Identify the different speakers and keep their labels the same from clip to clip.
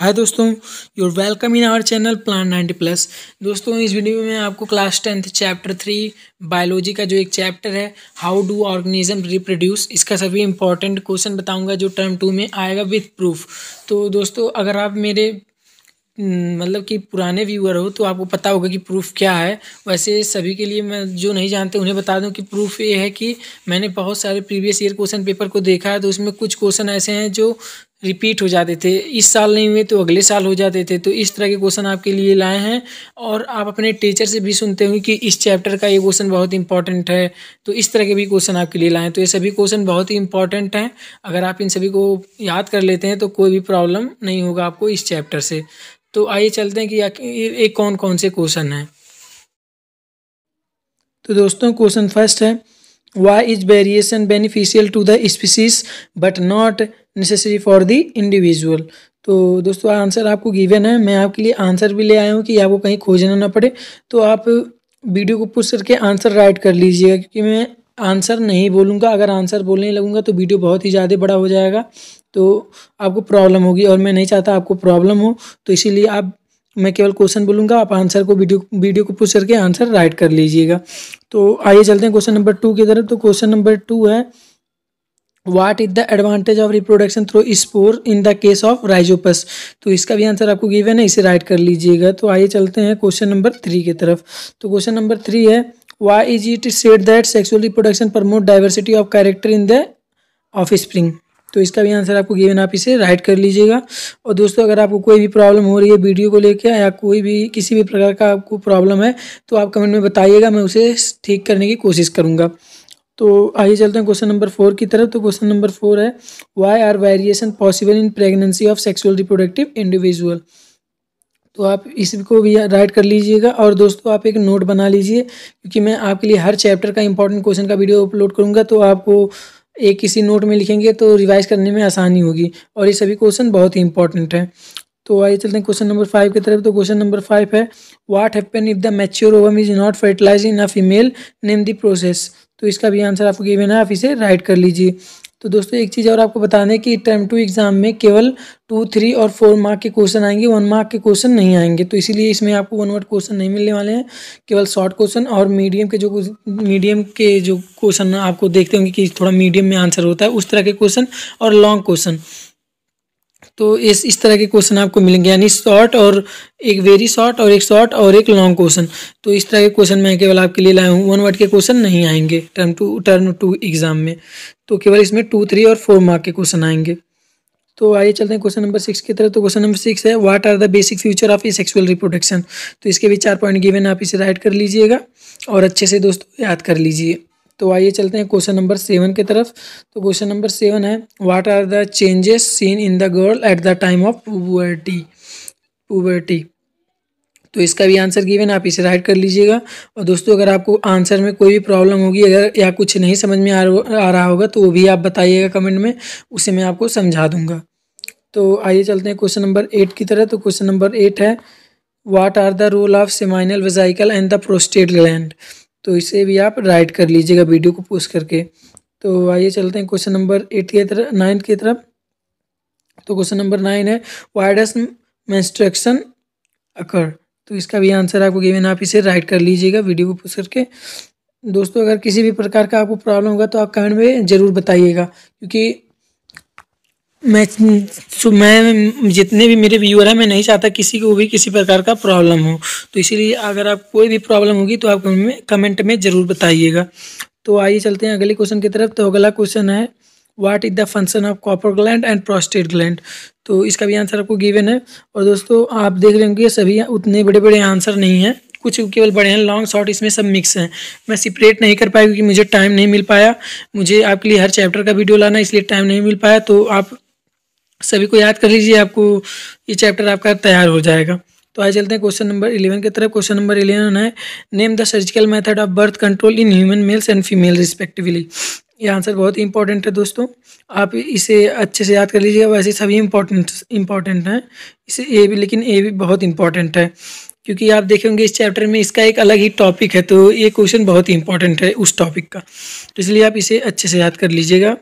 Speaker 1: हाय दोस्तों you're welcome in our channel plan ninety plus दोस्तों इस वीडियो में मैं आपको class tenth chapter three biology का जो एक चैप्टर है हाउ डू ऑर्गेनिज्म रिप्रोड्यूस इसका सभी इंपॉर्टेंट क्वेश्चन बताऊंगा जो टर्म टू में आएगा विथ प्रूफ तो दोस्तों अगर आप मेरे हम्म, मतलब कि पुराने व्यूअर हो तो आपको पता होगा कि प्रूफ क्या है वैसे सभी के लिए मैं जो नहीं जानते उन्हें बता दूं कि प्रूफ ये है कि मैंने बहुत सारे प्रीवियस ईयर क्वेश्चन पेपर को देखा है तो उसमें कुछ क्वेश्चन ऐसे हैं जो रिपीट हो जाते थे इस साल नहीं हुए तो अगले साल हो जाते थे तो इस तरह के क्वेश्चन आपके लिए लाए हैं और आप अपने टीचर से भी सुनते होंगे कि इस चैप्टर का ये क्वेश्चन बहुत इंपॉर्टेंट है तो इस तरह के भी क्वेश्चन आपके लिए लाए हैं तो ये सभी क्वेश्चन बहुत ही इंपॉर्टेंट हैं अगर आप इन सभी को याद कर लेते हैं तो कोई भी प्रॉब्लम नहीं होगा आपको इस चैप्टर से तो आइए चलते हैं कि ये कौन कौन से क्वेश्चन हैं तो दोस्तों क्वेश्चन फर्स्ट है why is variation beneficial to the species but not necessary for the individual तो दोस्तों आंसर आपको गिवन है मैं आपके लिए आंसर भी ले आया हूँ कि आपको कहीं खोजना ना पड़े तो आप वीडियो को पुश करके आंसर राइट कर लीजिएगा क्योंकि मैं आंसर नहीं बोलूँगा अगर आंसर बोलने लगूँगा तो वीडियो बहुत ही ज़्यादा बड़ा हो जाएगा तो आपको प्रॉब्लम होगी और मैं नहीं चाहता आपको प्रॉब्लम हो तो इसीलिए आप मैं केवल क्वेश्चन बोलूँगा आप आंसर को वीडियो वीडियो को पूछ करके आंसर राइट कर लीजिएगा तो आइए चलते हैं क्वेश्चन नंबर टू की तरफ तो क्वेश्चन नंबर टू है what is the advantage of reproduction through spore in the case of rhizopus तो इसका भी आंसर आपको गिवन है इसे राइट कर लीजिएगा तो आइए चलते हैं क्वेश्चन नंबर थ्री की तरफ तो क्वेश्चन नंबर थ्री है why is it said that sexual reproduction promote diversity of character in the offspring तो इसका भी आंसर आपको गिवन आप इसे राइट कर लीजिएगा और दोस्तों अगर आपको कोई भी प्रॉब्लम हो रही है वीडियो को लेकर या कोई भी किसी भी प्रकार का आपको प्रॉब्लम है तो आप कमेंट में बताइएगा मैं उसे ठीक करने की कोशिश करूँगा तो आइए चलते हैं क्वेश्चन नंबर फोर की तरफ तो क्वेश्चन नंबर फोर है why are variation possible in pregnancy of sexual reproductive individual तो आप इसको भी राइट कर लीजिएगा और दोस्तों आप एक नोट बना लीजिए क्योंकि मैं आपके लिए हर चैप्टर का इंपॉर्टेंट क्वेश्चन का वीडियो अपलोड करूँगा तो आपको एक किसी नोट में लिखेंगे तो रिवाइज करने में आसानी होगी और ये सभी क्वेश्चन बहुत ही इंपॉर्टेंट हैं तो आइए चलते हैं क्वेश्चन नंबर फाइव की तरफ तो क्वेश्चन नंबर फाइव है what happen if the mature ovum is not fertilize in a female name the process तो इसका भी आंसर आपको गिवन है आप इसे राइट कर लीजिए तो दोस्तों एक चीज़ और आपको बता दें कि टर्म टू एग्ज़ाम में केवल टू थ्री और फोर मार्क के क्वेश्चन आएंगे वन मार्क के क्वेश्चन नहीं आएंगे तो इसीलिए इसमें आपको वन वर्ड क्वेश्चन नहीं मिलने वाले हैं केवल शॉर्ट क्वेश्चन और मीडियम के जो मीडियम के जो क्वेश्चन आपको देखते होंगे कि थोड़ा मीडियम में आंसर होता है उस तरह के क्वेश्चन और लॉन्ग क्वेश्चन तो इस इस तरह के क्वेश्चन आपको मिलेंगे यानी शॉर्ट और एक वेरी शॉर्ट और एक शॉर्ट और एक लॉन्ग क्वेश्चन तो इस तरह के क्वेश्चन मैं केवल आपके लिए लाया हूँ वन वर्ड के क्वेश्चन नहीं आएंगे term two term two exam में तो केवल इसमें टू थ्री और फोर मार्क के क्वेश्चन आएंगे तो आइए चलते हैं क्वेश्चन नंबर सिक्स की तरफ तो क्वेश्चन नंबर सिक्स है what are the basic future of a sexual reproduction तो इसके भी चार पॉइंट गिवन आप इसे राइट कर लीजिएगा और अच्छे से दोस्तों याद कर लीजिए तो आइए चलते हैं क्वेश्चन नंबर सेवन की तरफ तो क्वेश्चन नंबर सेवन है what are the changes seen in the girl at the time of puberty puberty तो इसका भी आंसर गिवन आप इसे राइट कर लीजिएगा और दोस्तों अगर आपको आंसर में कोई भी प्रॉब्लम होगी अगर या कुछ नहीं समझ में आ रहा होगा तो वो भी आप बताइएगा कमेंट में उसे मैं आपको समझा दूंगा तो आइए चलते हैं क्वेश्चन नंबर एट की तरह तो क्वेश्चन नंबर एट है what are the role of seminal vesicle and the prostate gland तो इसे भी आप राइट कर लीजिएगा वीडियो को पोस्ट करके तो आइए चलते हैं क्वेश्चन नंबर एट की तरफ नाइन्थ की तरफ तो क्वेश्चन नंबर नाइन है वायरस मेंस्ट्रक्शन अकर तो इसका भी आंसर आपको गिवन आप इसे राइट कर लीजिएगा वीडियो को पोस्ट करके दोस्तों अगर किसी भी प्रकार का आपको प्रॉब्लम होगा तो आप कमेंट में ज़रूर बताइएगा क्योंकि मैं तो मैं जितने भी मेरे व्यूअर हैं मैं नहीं चाहता किसी को भी किसी प्रकार का प्रॉब्लम हो तो इसीलिए अगर आप कोई भी प्रॉब्लम होगी तो आप हमें कमेंट में ज़रूर बताइएगा तो आइए चलते हैं अगले क्वेश्चन की तरफ तो अगला क्वेश्चन है what is the function of Cowper gland and prostate gland तो इसका भी आंसर आपको गिवन है और दोस्तों आप देख रहे होंगे सभी उतने बड़े बड़े आंसर नहीं हैं कुछ केवल बड़े हैं लॉन्ग शॉर्ट इसमें सब मिक्स हैं मैं सेपरेट नहीं कर पाया क्योंकि मुझे टाइम नहीं मिल पाया मुझे आपके लिए हर चैप्टर का वीडियो लाना इसलिए टाइम नहीं मिल पाया तो आप सभी को याद कर लीजिए आपको ये चैप्टर आपका तैयार हो जाएगा तो आज चलते हैं क्वेश्चन नंबर इलेवन की तरफ क्वेश्चन नंबर इलेवन है name the surgical method of birth control in human males and female respectively ये आंसर बहुत ही इंपॉर्टेंट है दोस्तों आप इसे अच्छे से याद कर लीजिए वैसे सभी इंपॉर्टेंट इंपॉर्टेंट हैं इसे ए भी लेकिन ए भी बहुत इंपॉर्टेंट है क्योंकि आप देखेंगे इस चैप्टर में इसका एक अलग ही टॉपिक है तो ये क्वेश्चन बहुत ही इंपॉर्टेंट है उस टॉपिक का तो इसलिए आप इसे अच्छे से याद कर लीजिएगा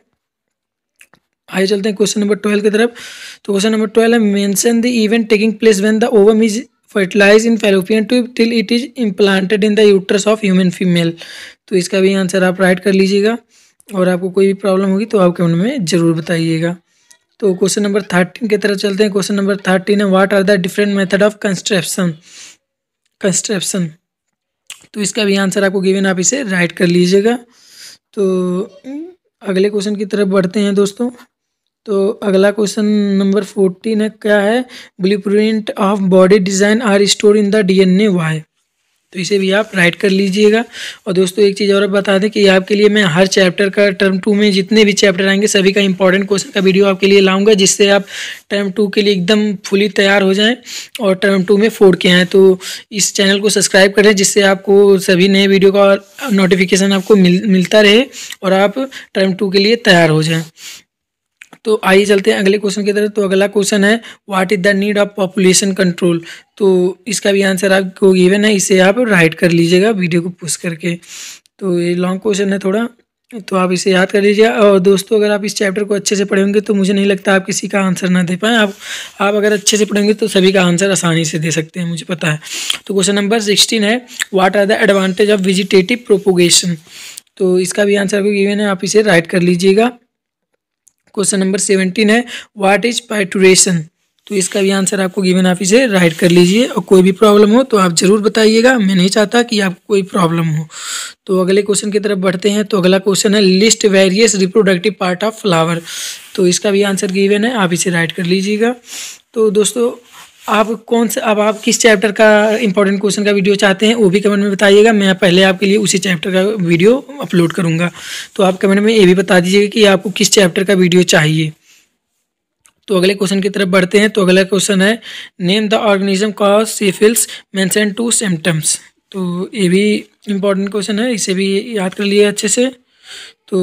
Speaker 1: आइए चलते हैं क्वेश्चन नंबर ट्वेल्व की तरफ तो क्वेश्चन नंबर ट्वेल्व है mention the event taking place when the ovum is fertilize in fallopian tube till it is implanted in the uterus of human female तो इसका भी आंसर आप राइट कर लीजिएगा और आपको कोई भी प्रॉब्लम होगी तो आप कमेंट में ज़रूर बताइएगा तो क्वेश्चन नंबर थर्टीन की तरफ चलते हैं क्वेश्चन नंबर थर्टीन है what are the different method of contraception contraception तो इसका भी आंसर आपको गिवन आप इसे राइट कर लीजिएगा तो अगले क्वेश्चन की तरफ बढ़ते हैं दोस्तों तो अगला क्वेश्चन नंबर फोर्टीन है क्या है blueprint of body design are store in the DNA why तो इसे भी आप राइट कर लीजिएगा और दोस्तों एक चीज़ और बता दें कि आपके लिए मैं हर चैप्टर का टर्म टू में जितने भी चैप्टर आएंगे सभी का इंपॉर्टेंट क्वेश्चन का वीडियो आपके लिए लाऊंगा जिससे आप टर्म टू के लिए एकदम फुली तैयार हो जाएं और टर्म टू में फोड़ के आएँ तो इस चैनल को सब्सक्राइब करें जिससे आपको सभी नए वीडियो का नोटिफिकेशन आपको मिल मिलता रहे और आप टर्म टू के लिए तैयार हो जाएँ तो आइए चलते हैं अगले क्वेश्चन की तरफ तो अगला क्वेश्चन है what is the need of population control तो इसका भी आंसर आपको गिवन है इसे आप राइट कर लीजिएगा वीडियो को पुश करके तो ये लॉन्ग क्वेश्चन है थोड़ा तो आप इसे याद कर लीजिए और दोस्तों अगर आप इस चैप्टर को अच्छे से पढ़ेंगे तो मुझे नहीं लगता आप किसी का आंसर ना दे पाएँ आप आप अगर अच्छे से पढ़ेंगे तो सभी का आंसर आसानी से दे सकते हैं मुझे पता है तो क्वेश्चन नंबर सिक्सटीन है what are the advantage of vegetative propagation तो इसका भी आंसर आपको गिवन है आप इसे राइट कर लीजिएगा क्वेश्चन नंबर सेवनटीन है व्हाट इज पाइटूरेशन तो इसका भी आंसर आपको गिवन आप है राइट कर लीजिए और कोई भी प्रॉब्लम हो तो आप ज़रूर बताइएगा मैं नहीं चाहता कि आपको कोई प्रॉब्लम हो तो अगले क्वेश्चन की तरफ बढ़ते हैं तो अगला क्वेश्चन है list various reproductive part of flower तो इसका भी आंसर गिवन है आप इसे राइट कर लीजिएगा तो दोस्तों आप कौन सा अब आप किस चैप्टर का इंपॉर्टेंट क्वेश्चन का वीडियो चाहते हैं वो भी कमेंट में बताइएगा मैं पहले आपके लिए उसी चैप्टर का वीडियो अपलोड करूँगा तो आप कमेंट में ये भी बता दीजिएगा कि आपको किस चैप्टर का वीडियो चाहिए तो अगले क्वेश्चन की तरफ बढ़ते हैं तो अगला क्वेश्चन है name the organism cause syphilis mention two symptoms तो ये भी इम्पोर्टेंट क्वेश्चन है इसे भी याद कर लिए अच्छे से तो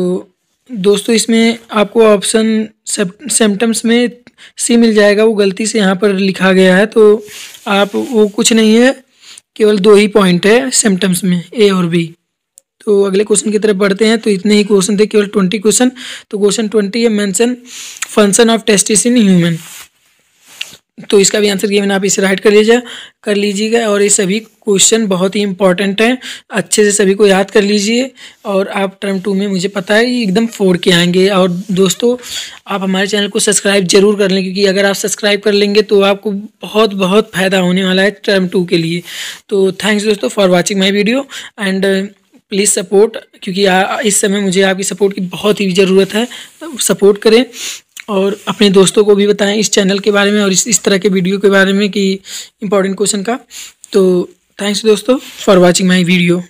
Speaker 1: दोस्तों इसमें आपको ऑप्शन सिम्टम्स में सी मिल जाएगा वो गलती से यहाँ पर लिखा गया है तो आप वो कुछ नहीं है केवल दो ही पॉइंट है सिम्टम्स में ए और बी तो अगले क्वेश्चन की तरफ बढ़ते हैं तो इतने ही क्वेश्चन थे केवल ट्वेंटी क्वेश्चन तो क्वेश्चन ट्वेंटी है mention function of testis in human तो इसका भी आंसर गिवन आप इसे राइट कर लीजिए कर लीजिएगा और ये सभी क्वेश्चन बहुत ही इंपॉर्टेंट हैं अच्छे से सभी को याद कर लीजिए और आप टर्म टू में मुझे पता है एकदम फोड़ के आएंगे और दोस्तों आप हमारे चैनल को सब्सक्राइब जरूर कर लें क्योंकि अगर आप सब्सक्राइब कर लेंगे तो आपको बहुत बहुत फ़ायदा होने वाला है टर्म टू के लिए तो थैंक्स दोस्तों for watching my video and please support क्योंकि इस समय मुझे आपकी सपोर्ट की बहुत ही ज़रूरत है सपोर्ट करें और अपने दोस्तों को भी बताएं इस चैनल के बारे में और इस इस तरह के वीडियो के बारे में कि इम्पोर्टेंट क्वेश्चन का तो थैंक्स दोस्तों फॉर वॉचिंग माई वीडियो